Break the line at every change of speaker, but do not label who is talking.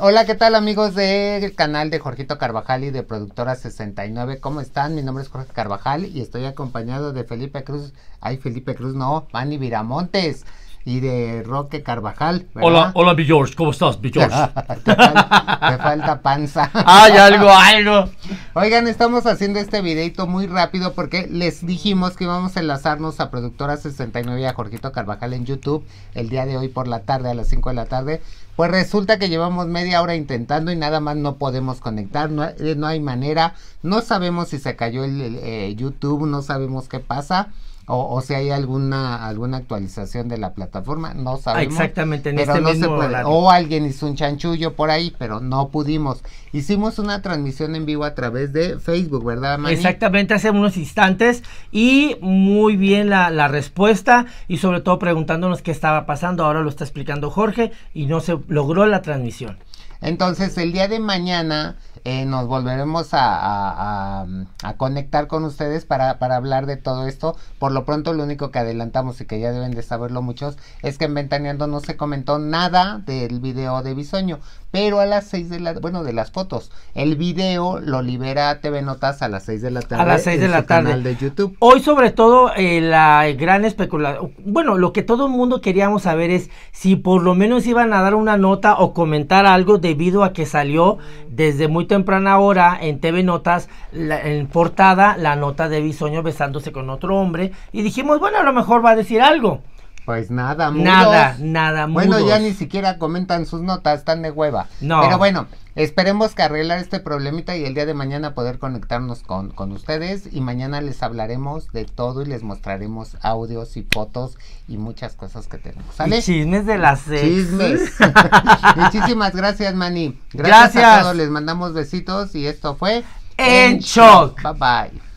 Hola, ¿qué tal amigos del canal de Jorgito Carvajal y de Productora 69? ¿Cómo están? Mi nombre es Jorge Carvajal y estoy acompañado de Felipe Cruz. Ay, Felipe Cruz, no, Manny Viramontes y de Roque Carvajal. Hola,
Hola, hola, George, ¿cómo estás, George? te,
falta, panza. Hay algo, algo. Oigan, estamos haciendo este videito muy rápido porque les dijimos que íbamos a enlazarnos a Productora 69 y a Jorgito Carvajal en YouTube el día de hoy por la tarde, a las 5 de la tarde. Pues resulta que llevamos media hora intentando y nada más no podemos conectar, no, eh, hay manera, no sabemos si se cayó el, eh, YouTube, no sabemos qué pasa o, o, si hay alguna alguna actualización de la plataforma, no sabemos. Exactamente, este no O alguien hizo un chanchullo por ahí, pero no pudimos. Hicimos una transmisión en vivo a través de Facebook, ¿verdad, Exactamente,
hace unos instantes y muy bien la, la respuesta y sobre todo preguntándonos qué estaba pasando. Ahora lo está explicando Jorge y no se logró la transmisión.
Entonces el día de mañana eh, nos volveremos a, a, conectar con ustedes para, hablar de todo esto. Por lo pronto, lo único que adelantamos y que ya deben de saberlo muchos es que en Ventaneando no se comentó nada del video de Bisoño, pero a las 6 de la bueno, de las fotos. El video lo libera TV Notas a las 6 de la
tarde. A las 6 de la tarde. Canal de YouTube. Hoy, sobre todo, eh, la gran especulación. Bueno, lo que todo el mundo queríamos saber es si por lo menos iban a dar una nota o comentar algo de debido a que salió desde muy temprana hora en TV Notas, la, en portada, la nota de Bisoño besándose con otro hombre. Y dijimos, bueno, a lo mejor va a decir algo.
Pues nada, Nada,
nada, Bueno, ya ni siquiera comentan sus notas, están de hueva. No. Pero bueno,
esperemos que arreglar este problemita y el día de mañana poder conectarnos con, con ustedes. Y mañana les hablaremos de todo y les mostraremos audios y fotos y muchas cosas que tenemos. ¿Sale? chismes de las serie. Chismes. Muchísimas gracias, Manny. Gracias, les mandamos besitos y esto fue. En, shock. Bye bye.